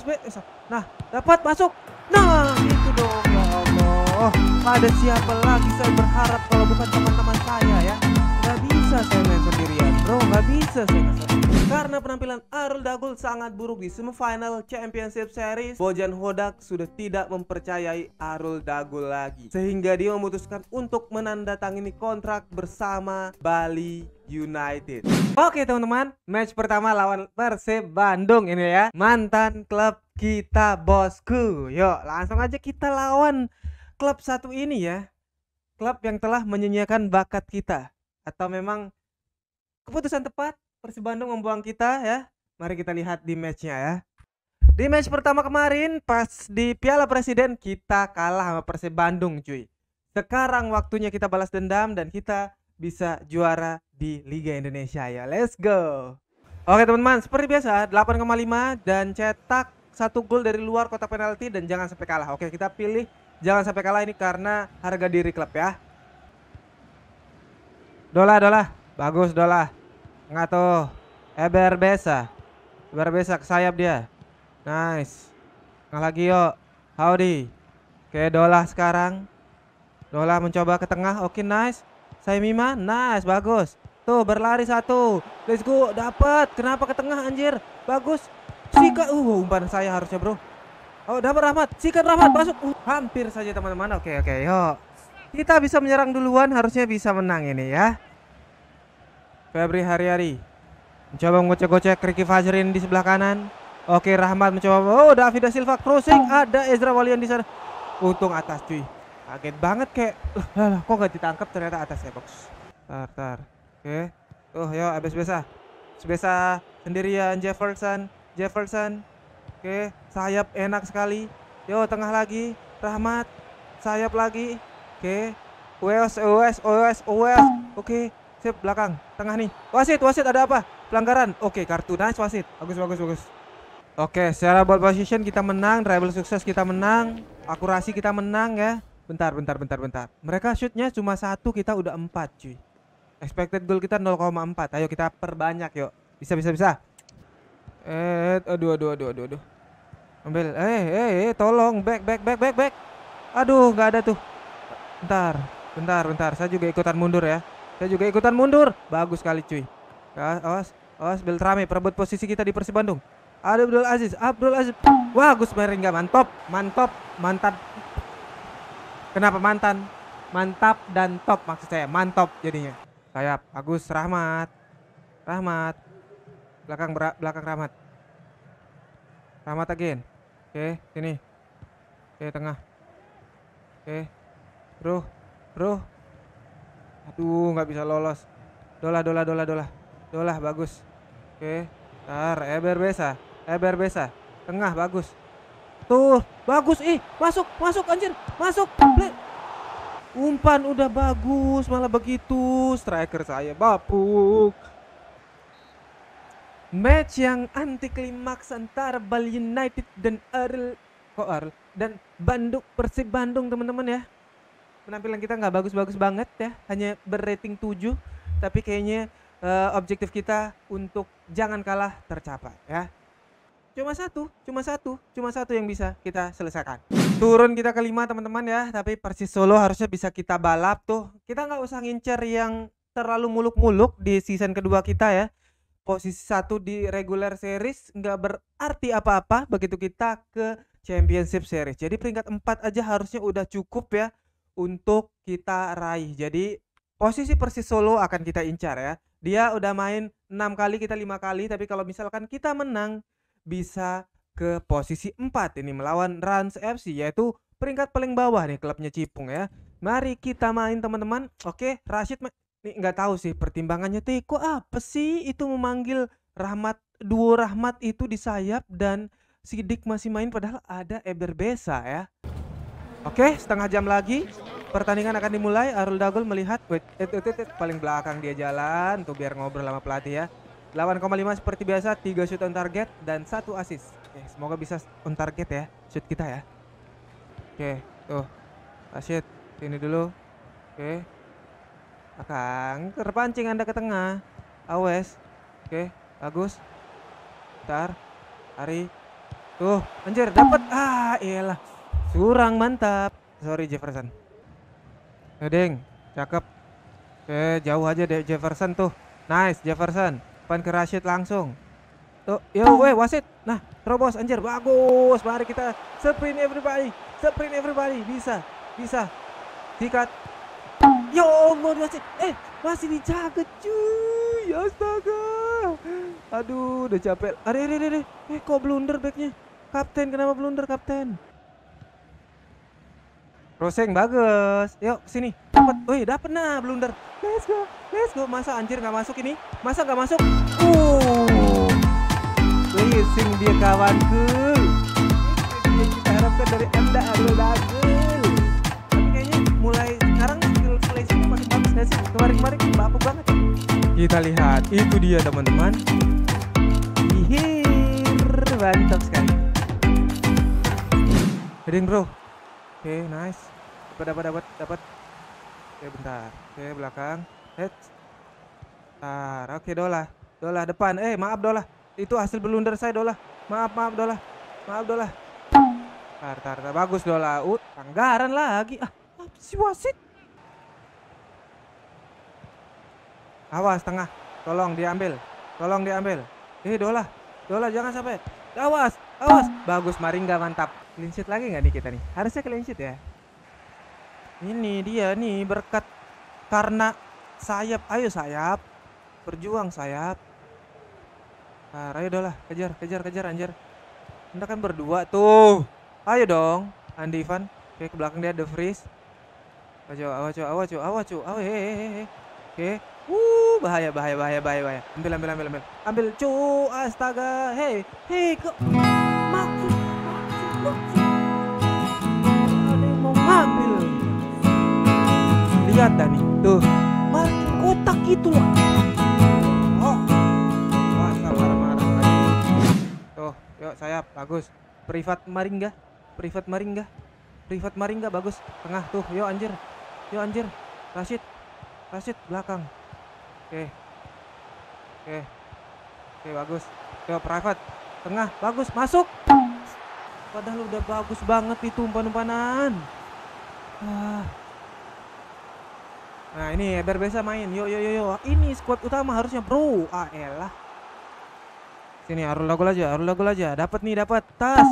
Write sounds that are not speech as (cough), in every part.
space eh, nah dapat masuk nah itu dong ya Allah Pada siapa lagi saya berharap kalau bukan teman-teman saya ya nggak bisa saya main sendirian bro nggak bisa saya main sendirian karena penampilan Arul Dagul sangat buruk di semifinal Championship Series, Bojan Hodak sudah tidak mempercayai Arul Dagul lagi. Sehingga dia memutuskan untuk menandatangani kontrak bersama Bali United. Oke teman-teman, match pertama lawan Persib Bandung ini ya. Mantan klub kita bosku. Yuk, langsung aja kita lawan klub satu ini ya. Klub yang telah menyenyakan bakat kita atau memang keputusan tepat Persib Bandung membuang kita ya. Mari kita lihat di matchnya ya. Di match pertama kemarin pas di Piala Presiden kita kalah sama Persib Bandung cuy. Sekarang waktunya kita balas dendam dan kita bisa juara di Liga Indonesia ya. Let's go. Oke teman-teman, seperti biasa 8,5 dan cetak satu gol dari luar kotak penalti dan jangan sampai kalah. Oke, kita pilih jangan sampai kalah ini karena harga diri klub ya. Dola, dola. Bagus, dola nggak tuh. Eber eh, Besa. Eber Besa ke sayap dia. Nice. Nggak lagi yuk. Howdy. Oke, Dola sekarang. Dola mencoba ke tengah. Oke, nice. Saimima, nice. Bagus. Tuh, berlari satu. Let's go. Dapat. Kenapa ke tengah, anjir? Bagus. Sikat. Uh, umpan saya harusnya, bro. Oh, dapat Rahmat. Sikat Rahmat. Masuk. Uh, hampir saja, teman-teman. Oke, oke. Yuk. Kita bisa menyerang duluan. Harusnya bisa menang ini ya. Febri Hari-Hari mencoba mengocek gocek Ricky Fajrin di sebelah kanan. Oke, Rahmat mencoba. Oh, Davida Silva crossing. Ada Ezra Walian di sana. Untung atas cuy. Kaget banget kayak. Lah, lah, kok nggak ditangkap ternyata atas ya, box. Tar, tar. Oke. Oh, yo habis biasa. Sebesa sendirian Jefferson. Jefferson. Oke, sayap enak sekali. Yo, tengah lagi. Rahmat. Sayap lagi. Oke. Wes, Wes, Wes, Wes. Oke. Sip, belakang. Tengah nih. Wasit, wasit ada apa? Pelanggaran. Oke, kartu. Nice wasit. Bagus, bagus, bagus. Oke, secara ball position kita menang, Travel sukses kita menang, akurasi kita menang ya. Bentar, bentar, bentar, bentar. Mereka shootnya cuma satu, kita udah empat cuy. Expected goal kita 0,4. Ayo kita perbanyak yuk. Bisa, bisa, bisa. Eh, aduh, aduh, aduh, aduh, aduh. Ambil. Eh, eh, eh, tolong. Back, back, back, back, back. Aduh, nggak ada tuh. Bentar, bentar, bentar. Saya juga ikutan mundur ya. Saya juga ikutan mundur. Bagus sekali cuy. awas, awas Beltrame perebut posisi kita di Persib Bandung. Ada Abdul Aziz, Abdul Aziz. Wah, Gus Meringa mantap, mantap, mantap. Kenapa mantan? Mantap dan top maksud saya, mantap jadinya. Sayap Agus Rahmat. Rahmat. Belakang belakang Rahmat. Rahmat again. Oke, sini. Oke, tengah. Oke. Bro, bro, aduh nggak bisa lolos Dola, dola, dola, dola. Dola, bagus oke tar eber besa eber besa tengah bagus tuh bagus ih masuk masuk anjir masuk umpan udah bagus malah begitu striker saya bapuk match yang anti klimaks antara Bali United dan Earl kok Earl dan Bandung Persib Bandung teman-teman ya penampilan kita nggak bagus-bagus banget ya, hanya berrating 7 tapi kayaknya uh, objektif kita untuk jangan kalah tercapai ya. Cuma satu, cuma satu, cuma satu yang bisa kita selesaikan. Turun kita kelima teman-teman ya, tapi Persis Solo harusnya bisa kita balap tuh. Kita nggak usah ngincer yang terlalu muluk-muluk di season kedua kita ya. Posisi satu di regular series nggak berarti apa-apa begitu kita ke championship series. Jadi peringkat 4 aja harusnya udah cukup ya untuk kita raih. Jadi posisi Persis Solo akan kita incar ya. Dia udah main enam kali kita lima kali tapi kalau misalkan kita menang bisa ke posisi 4 ini melawan Rans FC yaitu peringkat paling bawah nih klubnya Cipung ya. Mari kita main teman-teman. Oke, Rashid nih nggak tahu sih pertimbangannya tuh kok apa sih itu memanggil Rahmat duo Rahmat itu di sayap dan Sidik masih main padahal ada Eber ya. Oke, setengah jam lagi pertandingan akan dimulai. Arul Dagul melihat wait, wait, wait, wait, wait. paling belakang dia jalan tuh biar ngobrol sama pelatih ya. 8,5 seperti biasa, 3 shoot on target dan satu assist. Oke, semoga bisa on target ya shoot kita ya. Oke, tuh. Asyik sini dulu. Oke. Akang terpancing Anda ke tengah. Awes. Oke, bagus. Ntar Ari. Tuh, anjir dapat. Ah, iyalah. Kurang mantap. Sorry Jefferson. Heading. Eh, cakep. Oke, jauh aja deh Jefferson tuh. Nice Jefferson. Pan ke Rashid langsung. Tuh, yo weh wasit. Nah, terobos anjir. Bagus. Mari kita sprint everybody. Sprint everybody. Bisa. Bisa. Sikat. Yo, mau wasit. Eh, masih dijaga cuy. Astaga. Aduh, udah capek. Are, are, are, are. Eh, kok blunder backnya? Kapten, kenapa blunder kapten? Crossing bagus. Yuk sini. Dapat. Wih, dapat nah blunder. Let's go. Let's go. Masa anjir nggak masuk ini? Masa nggak masuk? Uh. Racing dia kawanku. Ini kita harapkan dari Anda adalah lagu. Tapi kayaknya mulai sekarang skill play masih bagus nggak sih? Kemarin-kemarin bapak banget. Kita lihat. Itu dia teman-teman. Hihir. Mantap sekali. Heading bro. Oke, okay, nice dapat dapat dapat dapat oke bentar oke belakang head tar oke dola dola depan eh maaf dola itu hasil blunder saya dola maaf maaf dola maaf dola tar tar, tar. bagus dola ut tanggaran lagi ah si wasit awas tengah tolong diambil tolong diambil eh dola dola jangan sampai awas awas bagus maringga mantap clean lagi nggak nih kita nih harusnya clean sheet ya ini dia nih berkat karena sayap. Ayo sayap. Berjuang sayap. Nah, ayo lah kejar, kejar, kejar anjir. Anda kan berdua tuh. Ayo dong, Andi Ivan. Oke, ke belakang dia ada freeze. Awas, awas, awas, awas, awe, hehehe. Eh, eh. Oke. Uh, bahaya, bahaya, bahaya, bahaya, bahaya. Ambil, ambil, ambil, ambil. Ambil, cu, astaga. Hei, hei, kok. lihat dah nih. Tuh, makin kotak gitu loh. Oh. Masa marah-marah lagi. Tuh, yuk sayap, bagus. Privat maring gak? Privat maring gak? Privat maring gak? Bagus. Tengah tuh, yuk anjir. Yuk anjir. Rashid. Rashid belakang. Oke. Oke. Oke, bagus. Yuk private. Tengah, bagus. Masuk. Padahal udah bagus banget itu umpan-umpanan. Ah. Nah ini Eber biasa main. Yo yo yo yo. Ini squad utama harusnya bro. Ah elah. Sini Arul lagu aja, Arul lagu aja. Dapat nih, dapat. Tas.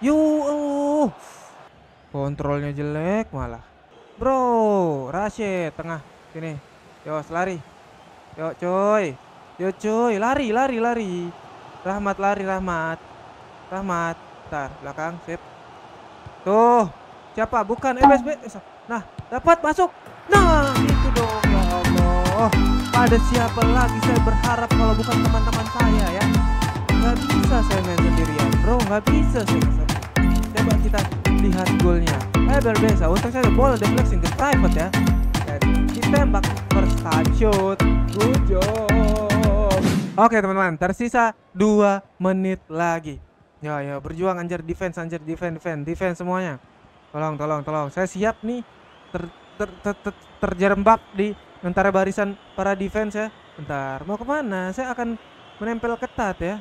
Yo. Oh. Kontrolnya jelek malah. Bro, Rashid tengah sini. Yo lari. Yo coy. Yo coy, lari lari lari. Rahmat lari Rahmat. Rahmat. Tar, belakang sip. Tuh. Siapa? Bukan MSB. Eh, nah, dapat masuk. Nah dong Allah Pada siapa lagi saya berharap kalau bukan teman-teman saya ya nggak bisa saya main sendirian bro, nggak bisa sih. Coba kita lihat golnya Eh berbeza, untuk saya bola deflecting ke private ya Dan ditembak first time shoot Good job Oke teman-teman, tersisa dua menit lagi Ya ya, berjuang anjir defense, anjir defense, defense, defense semuanya Tolong, tolong, tolong. Saya siap nih ter, ter, ter, terjerembab di antara barisan para defense ya. Bentar, mau kemana? Saya akan menempel ketat ya.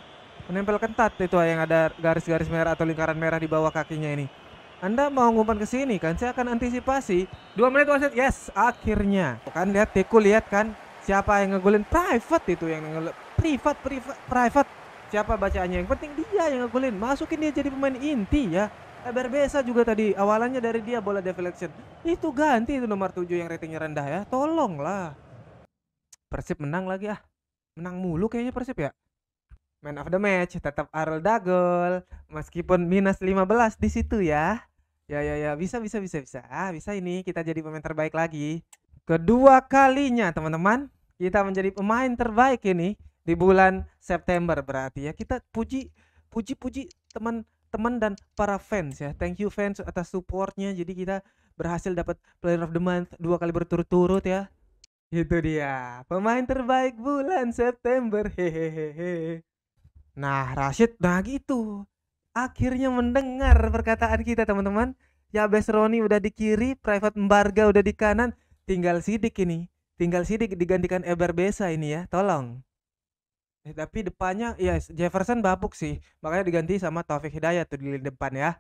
Menempel ketat itu yang ada garis-garis merah atau lingkaran merah di bawah kakinya ini. Anda mau ngumpan ke sini kan? Saya akan antisipasi. Dua menit wasit. Yes, akhirnya. Kan lihat Deku lihat kan siapa yang ngeguling? private itu yang ngeguling private private private. Siapa bacaannya? Yang penting dia yang ngeguling, Masukin dia jadi pemain inti ya. Berbeza juga tadi awalannya dari dia bola deflection. Itu ganti itu nomor 7 yang ratingnya rendah ya. Tolonglah. Persib menang lagi ah. Menang mulu kayaknya Persib ya. Man of the match tetap Arl Dagol meskipun minus 15 di situ ya. Ya ya ya bisa bisa bisa bisa. Ah, bisa ini kita jadi pemain terbaik lagi. Kedua kalinya teman-teman kita menjadi pemain terbaik ini di bulan September berarti ya. Kita puji puji puji teman teman dan para fans ya. Thank you fans atas supportnya. Jadi kita berhasil dapat Player of the Month dua kali berturut-turut ya. Itu dia, pemain terbaik bulan September. Hehehe. Nah, Rashid nah gitu. Akhirnya mendengar perkataan kita, teman-teman. Ya Roni udah di kiri, Private Mbarga udah di kanan, tinggal Sidik ini. Tinggal Sidik digantikan Eber Besa ini ya, tolong. Eh, tapi depannya ya Jefferson babuk sih. Makanya diganti sama Taufik Hidayat tuh di lini depan ya.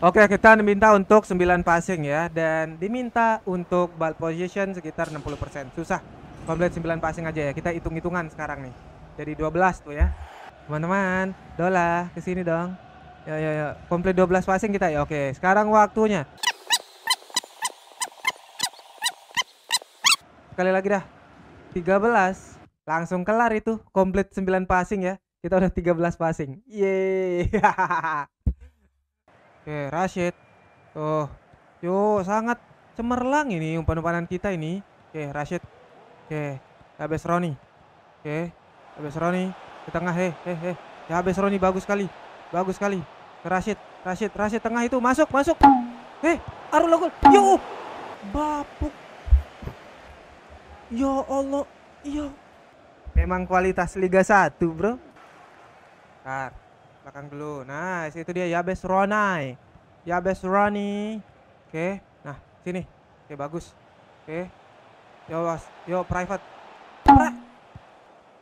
Oke, kita diminta untuk 9 passing ya dan diminta untuk ball position sekitar 60%. Susah. Komplit 9 passing aja ya. Kita hitung-hitungan sekarang nih. Jadi 12 tuh ya. Teman-teman, dola ke sini dong. Ya ya ya, komplit 12 passing kita ya. Oke, sekarang waktunya. Sekali lagi dah. 13 langsung kelar itu komplit 9 passing ya kita udah 13 passing yeay (laughs) oke Rashid tuh yo sangat cemerlang ini umpan-umpanan kita ini oke Rashid oke habis Roni oke habis Roni ke tengah he eh, eh, he eh. ya habis Roni bagus sekali bagus sekali ke Rashid Rashid Rashid tengah itu masuk masuk eh Arul gol yo bapuk yo ya Allah yo ya Memang kualitas Liga 1, Bro. Bentar, belakang dulu. Nah, situ dia Yabes Ronai. Yabes Roni. Oke, nah sini. Oke, bagus. Oke. Yo, was. yo private. Pra.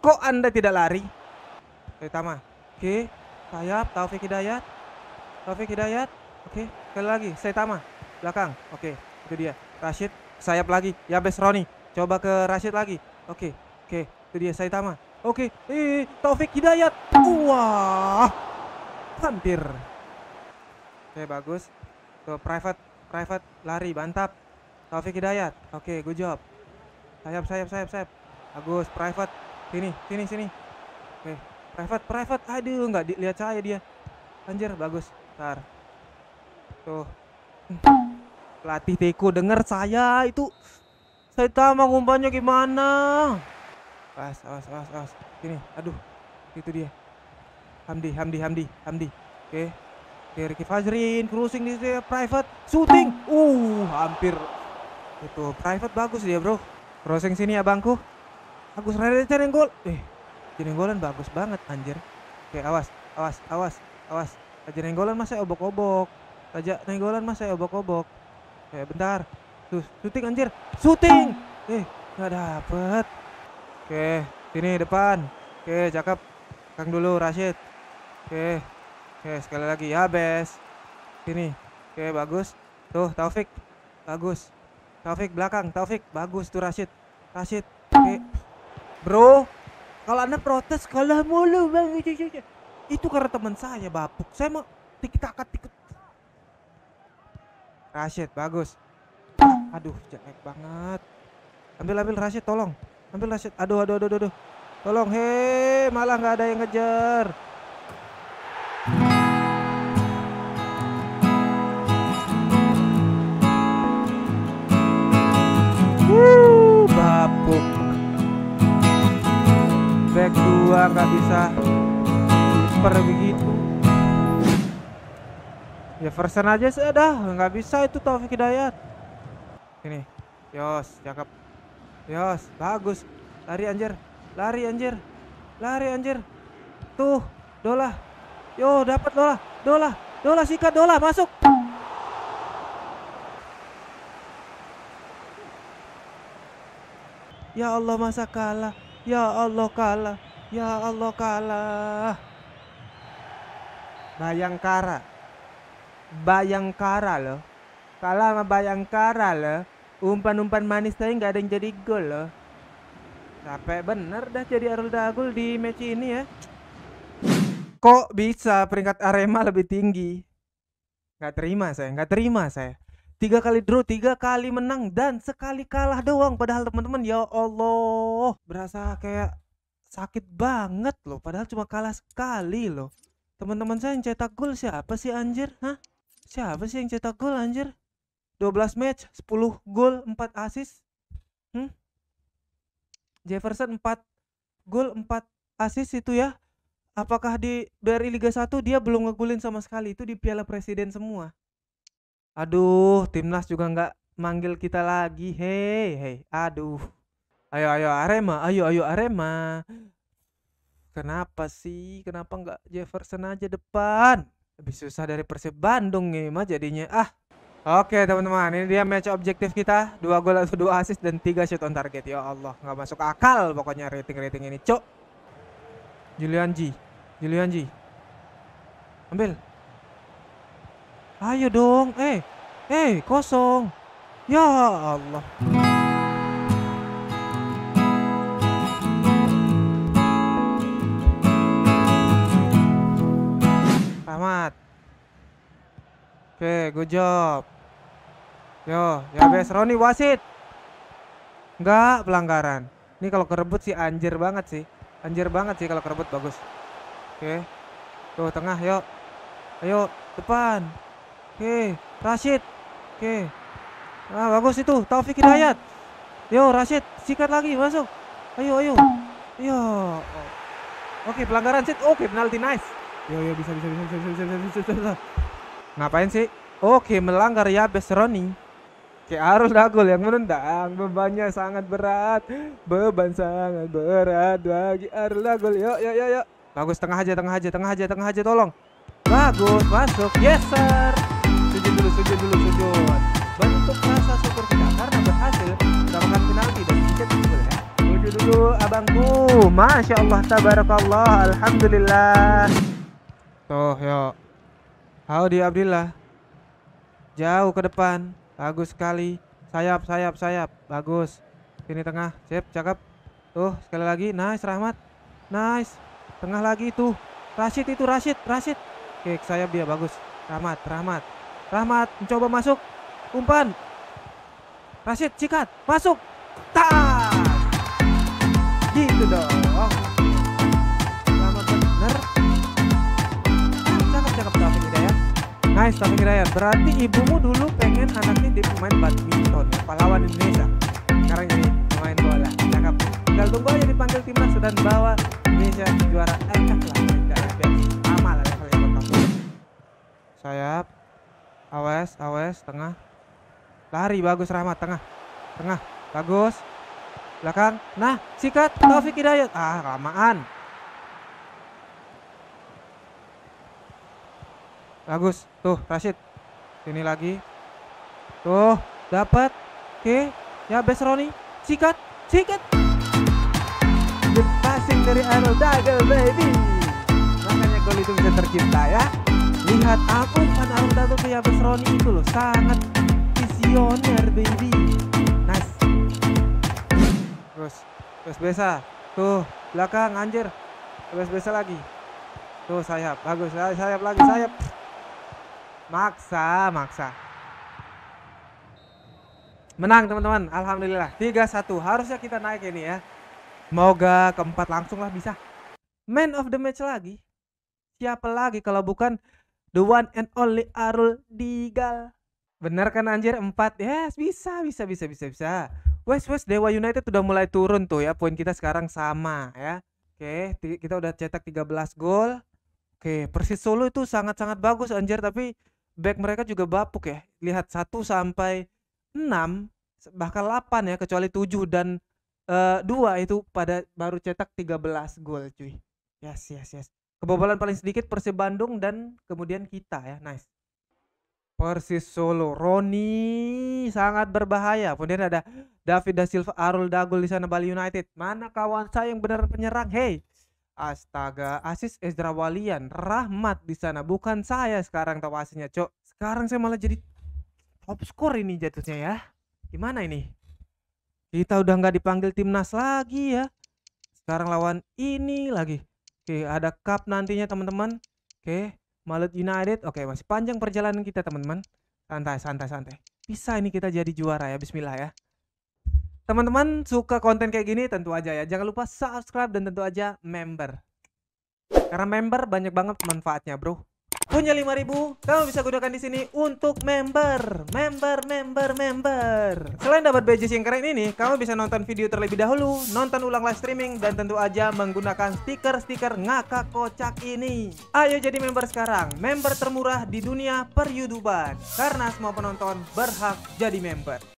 Kok Anda tidak lari? Terutama. Oke, sayap Taufik Hidayat. Taufik Hidayat. Oke, sekali lagi Saitama. Belakang. Oke, itu dia. Rashid sayap lagi. Yabes Roni. Coba ke Rashid lagi. Oke, oke. Itu dia Saitama. Oke, eh, eh Taufik Hidayat. Wah. Hampir. Oke, bagus. tuh private, private lari mantap. Taufik Hidayat. Oke, good job. Sayap, sayap, sayap, sayap. bagus private. Sini, sini, sini. Oke, private, private. Aduh, nggak dilihat saya dia. Anjir, bagus. Ntar. Tuh. Pelatih Teko denger saya itu. Saya tahu umpannya gimana awas awas awas awas sini aduh itu dia Hamdi Hamdi Hamdi Hamdi oke okay. Kifazrin Ricky Fajrin cruising di private shooting uh hampir itu private bagus dia bro crossing sini ya bangku bagus Raden gol eh jaring golan bagus banget anjir oke okay, awas awas awas awas aja nenggolan masih obok-obok aja nenggolan masa obok-obok oke bentar tuh shooting anjir shooting eh nggak dapet Oke, sini depan. Oke, cakep. Kang dulu Rashid. Oke. Oke, sekali lagi ya, Bes. Sini. Oke, bagus. Tuh, Taufik. Bagus. Taufik belakang, Taufik. Bagus tuh Rashid. Rashid. Oke. Bro, kalau Anda protes kalah mulu, Bang. Iya, iya, iya. Itu karena teman saya bapuk. Saya mau tiket akan tiket. Rashid, bagus. Ah, aduh, jelek banget. Ambil ambil Rashid tolong ambil shot aduh aduh aduh aduh tolong hei malah nggak ada yang ngejar Wuh, bapuk back dua nggak bisa per begitu ya versen aja sudah nggak bisa itu Taufik Hidayat ini Yos, cakep. Yos, bagus. Lari anjir. Lari anjir. Lari anjir. Tuh, Dola. Yo, dapat Dola. Dola. Dola sikat Dola masuk. Ya Allah masa kalah. Ya Allah kalah. Ya Allah kalah. Bayangkara. Bayangkara loh. Kalah sama Bayangkara loh umpan-umpan manis tadi nggak ada yang jadi gol loh capek bener dah jadi Arul Dagul di match ini ya kok bisa peringkat Arema lebih tinggi nggak terima saya nggak terima saya tiga kali draw tiga kali menang dan sekali kalah doang padahal teman-teman ya Allah berasa kayak sakit banget loh padahal cuma kalah sekali loh teman-teman saya yang cetak gol siapa sih anjir hah siapa sih yang cetak gol anjir 12 match, 10 gol, 4 assist. Hmm? Jefferson 4 gol, 4 assist itu ya. Apakah di dari Liga 1 dia belum ngegulin sama sekali? Itu di Piala Presiden semua. Aduh, timnas juga nggak manggil kita lagi. Hei, hei. Aduh. Ayo ayo Arema, ayo ayo Arema. Kenapa sih? Kenapa nggak Jefferson aja depan? Lebih susah dari Persib Bandung nih mah jadinya. Ah, Oke teman-teman, ini dia match objektif kita. Dua gol atau dua assist dan tiga shoot on target. Ya Allah, nggak masuk akal pokoknya rating-rating ini. Cok. Julian G. Julian G. Ambil. Ayo dong. Eh. Eh, kosong. Ya Allah. Oke, good job. Yo, ya Yabes Roni wasit. Enggak pelanggaran. Ini kalau kerebut sih anjir banget sih. Anjir banget sih kalau kerebut bagus. Oke. Tuh tengah, yuk. Ayo, depan. Oke, Rashid. Oke. ah bagus itu Taufik Hidayat. Yo, Rashid, sikat lagi masuk. Ayo, ayo. Yo. Oke, pelanggaran sit. Oke, penalti nice. Yo, yo bisa bisa bisa bisa bisa bisa bisa. bisa. Ngapain sih? Oke, oh, melanggar ya Besroni. Oke, Arul Dagul yang menendang. Bebannya sangat berat. Beban sangat berat bagi Arul Dagul. Yuk, yuk, yuk, yuk. Bagus, tengah aja, tengah aja, tengah aja, tengah aja, tolong. Bagus, masuk. Yes, sir. Sujud dulu, sujud dulu, sujud. Bentuk rasa syukur kita karena berhasil mendapatkan penalti dan tiket dulu ya Sujud dulu, abangku. Masya Allah, tabarakallah, alhamdulillah. Tuh, yuk. Audi Abdillah. Jauh ke depan. Bagus sekali. Sayap, sayap, sayap. Bagus. ini tengah. Sip, cakep. Tuh, sekali lagi. Nice, Rahmat. Nice. Tengah lagi itu. Rashid itu, Rashid, Rashid. Kick sayap dia, bagus. Rahmat, Rahmat. Rahmat mencoba masuk. Umpan. Rashid, cikat. Masuk. Tak. Gitu dong. Hai Sami Hidayat, berarti ibumu dulu pengen anaknya jadi pemain badminton, pahlawan Indonesia. Sekarang jadi pemain bola, Cakap. Tinggal tunggu aja dipanggil timnas dan bawa Indonesia juara FF eh, lah. Sama lah levelnya buat kamu. Sayap, awas, awas, tengah. Lari bagus Rahmat, tengah, tengah, bagus. Belakang, nah sikat Taufik Hidayat. Ah, lamaan. Bagus. Tuh, Rashid. Sini lagi. Tuh, dapat. Oke. Ya, Besroni. Sikat. Sikat. the passing dari Arnold Dagel, baby. Makanya gol itu bisa tercipta ya. Lihat aku kan Arnold Dagel kayak Besroni itu loh. Sangat visioner, baby. Nice. Terus, terus Besa. Tuh, belakang anjir. Terus Besa lagi. Tuh sayap, bagus. Sayap lagi, sayap. Maksa, maksa. Menang teman-teman, alhamdulillah. 3-1, harusnya kita naik ini ya. Semoga keempat langsung lah bisa. Man of the match lagi. Siapa lagi kalau bukan the one and only Arul Digal. Benar kan anjir Empat Yes, bisa, bisa, bisa, bisa, bisa. West West Dewa United sudah mulai turun tuh ya. Poin kita sekarang sama ya. Oke, kita udah cetak 13 gol. Oke, Persis Solo itu sangat-sangat bagus anjir tapi back mereka juga bapuk ya. Lihat satu sampai enam bahkan 8 ya kecuali tujuh dan eh, dua uh, itu pada baru cetak tiga belas gol cuy. Yes, yes, yes. Kebobolan paling sedikit Persib Bandung dan kemudian kita ya. Nice. Persis Solo, Roni sangat berbahaya. Kemudian ada David da Silva, Arul Dagul di sana Bali United. Mana kawan saya yang benar penyerang? Hey, Astaga, Asis Ezra Walian, Rahmat di sana. Bukan saya sekarang tahu asisnya, Cok. Sekarang saya malah jadi top score ini jatuhnya ya. Gimana ini? Kita udah nggak dipanggil timnas lagi ya. Sekarang lawan ini lagi. Oke, ada cup nantinya teman-teman. Oke, Malut United. Oke, masih panjang perjalanan kita teman-teman. Santai, santai, santai. Bisa ini kita jadi juara ya, bismillah ya. Teman-teman suka konten kayak gini tentu aja ya. Jangan lupa subscribe dan tentu aja member. Karena member banyak banget manfaatnya, Bro. Punya 5000, kamu bisa gunakan di sini untuk member, member, member, member. Selain dapat badges yang keren ini, kamu bisa nonton video terlebih dahulu, nonton ulang live streaming, dan tentu aja menggunakan stiker-stiker ngakak kocak ini. Ayo jadi member sekarang, member termurah di dunia per Karena semua penonton berhak jadi member.